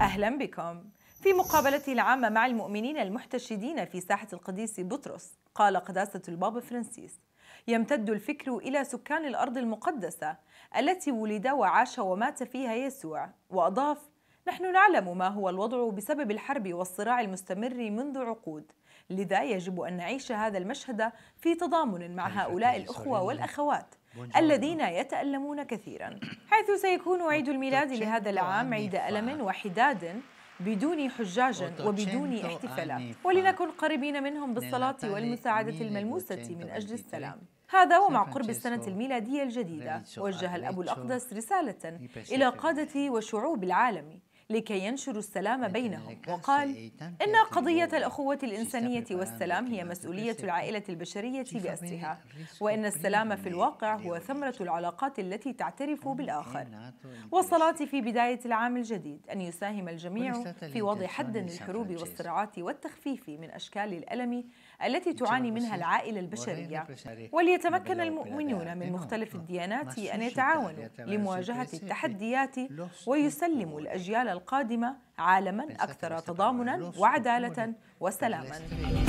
أهلا بكم في مقابلته العامة مع المؤمنين المحتشدين في ساحة القديس بطرس قال قداسة البابا فرانسيس يمتد الفكر إلى سكان الأرض المقدسة التي ولد وعاش ومات فيها يسوع وأضاف نحن نعلم ما هو الوضع بسبب الحرب والصراع المستمر منذ عقود لذا يجب أن نعيش هذا المشهد في تضامن مع هؤلاء الأخوة والأخوات الذين يتألمون كثيرا حيث سيكون عيد الميلاد لهذا العام عيد ألم وحداد بدون حجاج وبدون احتفالات ولنكن قريبين منهم بالصلاة والمساعدة الملموسة من أجل السلام هذا ومع قرب السنة الميلادية الجديدة وجه الأب الأقدس رسالة إلى قادة وشعوب العالم لكي ينشروا السلام بينهم وقال إن قضية الأخوة الإنسانية والسلام هي مسؤولية العائلة البشرية بأسرها وإن السلام في الواقع هو ثمرة العلاقات التي تعترف بالآخر وصلاتي في بداية العام الجديد أن يساهم الجميع في وضع حد للحروب والصراعات والتخفيف من أشكال الألم التي تعاني منها العائلة البشرية وليتمكن المؤمنون من مختلف الديانات أن يتعاونوا لمواجهة التحديات ويسلموا الأجيال القادمة عالما أكثر تضامنا وعدالة وسلاما